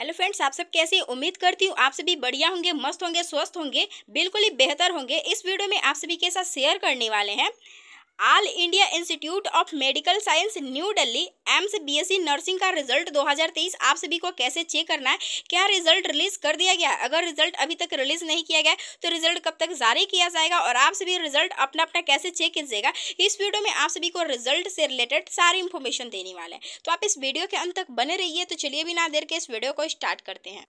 hello friends आप सब कैसे उम्मीद करती हूँ आप सभी बढ़िया होंगे मस्त होंगे स्वस्थ होंगे बिल्कुल ही बेहतर होंगे इस वीडियो में आप सभी के साथ शेयर करने वाले हैं All India Institute of Medical Science New Delhi AIIMS BSc nursing का रिजल्ट 2023 आप सभी को कैसे चेक करना है क्या रिजल्ट रिलीज कर दिया गया अगर रिजल्ट अभी तक रिलीज नहीं किया गया तो रिजल्ट कब तक जारी किया जाएगा और आप सभी रिजल्ट अपना अपना कैसे चेक कीजिएगा इस वीडियो में आप सभी को रिजल्ट से रिलेटेड सारी इन्फॉर्मेशन देने वाले हैं तो आप इस वीडियो के अंत तक बने रहिए तो चलिए बिना देर के इस वीडियो को स्टार्ट करते हैं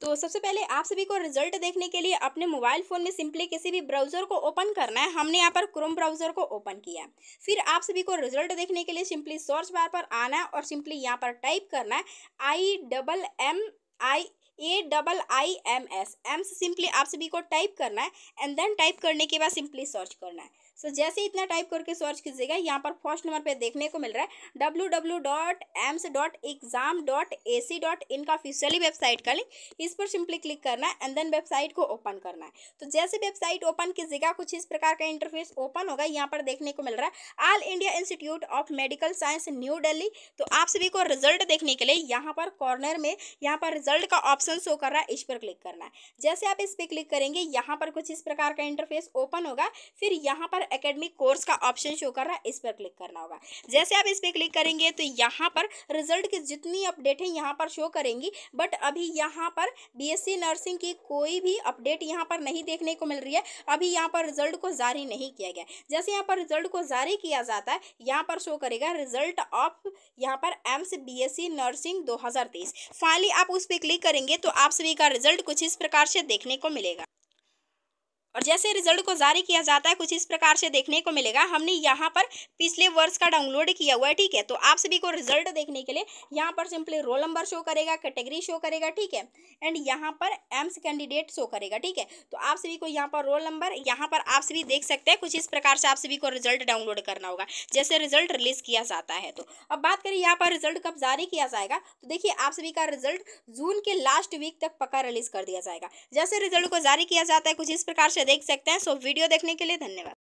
तो सबसे पहले आप सभी को रिजल्ट देखने के लिए अपने मोबाइल फ़ोन में सिंपली किसी भी ब्राउज़र को ओपन करना है हमने यहाँ पर क्रोम ब्राउज़र को ओपन किया फिर आप सभी को रिजल्ट देखने के लिए सिंपली सर्च बार पर आना है और सिंपली यहाँ पर टाइप करना है I double M I A double I M S M से सिंपली आप सभी को टाइप करना है एंड देन टाइप करने के बाद सिंपली सर्च करना है सो so, जैसे इतना टाइप करके सर्च कीजिएगा यहाँ पर फर्स्ट नंबर पे देखने को मिल रहा है W W dot AIIMS dot exam dot A C dot in का ऑफिशियली वेबसाइट का लिंक इस पर सिंपली क्लिक करना है एंड देन वेबसाइट को ओपन करना है तो जैसे वेबसाइट ओपन कीजिएगा कुछ इस प्रकार का इंटरफेस ओपन होगा यहाँ पर देखने को मिल रहा है All India Institute of Medical Science New Delhi तो आप सभी को रिजल्ट देखने के लिए यहाँ पर कॉर्नर में यहाँ पर रिजल्ट का ऑप्शन ऑप्शन शो कर रहा है इस पर क्लिक करना है जैसे आप इस पर क्लिक करेंगे यहाँ पर कुछ इस प्रकार का इंटरफेस ओपन होगा फिर यहाँ पर एकेडमिक कोर्स का ऑप्शन शो कर रहा है इस पर क्लिक करना होगा जैसे आप इस पर क्लिक करेंगे तो यहाँ पर रिजल्ट की जितनी अपडेट है यहाँ पर शो करेंगी बट अभी यहाँ पर बी नर्सिंग की कोई भी अपडेट यहाँ पर नहीं देखने को मिल रही है अभी यहाँ पर रिजल्ट को जारी नहीं किया गया जैसे यहाँ पर रिजल्ट को जारी किया जाता है यहाँ पर शो करेगा रिजल्ट ऑफ यहाँ पर एम्स बी नर्सिंग दो फाइनली आप उस पर क्लिक करेंगे तो आप सभी का रिजल्ट कुछ इस प्रकार से देखने को मिलेगा और जैसे रिजल्ट को जारी किया जाता है कुछ इस प्रकार से देखने को मिलेगा हमने यहाँ पर पिछले वर्ष का डाउनलोड किया हुआ है ठीक है तो आप सभी को रिजल्ट देखने के लिए यहाँ पर सिंपली रोल नंबर शो करेगा कैटेगरी शो करेगा ठीक है एंड यहाँ पर एम्स कैंडिडेट शो करेगा ठीक है तो आप सभी को यहाँ पर रोल नंबर यहाँ पर आप सभी देख सकते हैं कुछ इस प्रकार से आप सभी को रिजल्ट डाउनलोड करना होगा जैसे रिजल्ट रिलीज किया जाता है तो अब बात करें यहाँ पर रिजल्ट कब जारी किया जाएगा तो देखिए आप सभी का रिजल्ट जून के लास्ट वीक तक पक्का रिलीज कर दिया जाएगा जैसे रिजल्ट को जारी किया जाता है कुछ इस प्रकार से देख सकते हैं सो वीडियो देखने के लिए धन्यवाद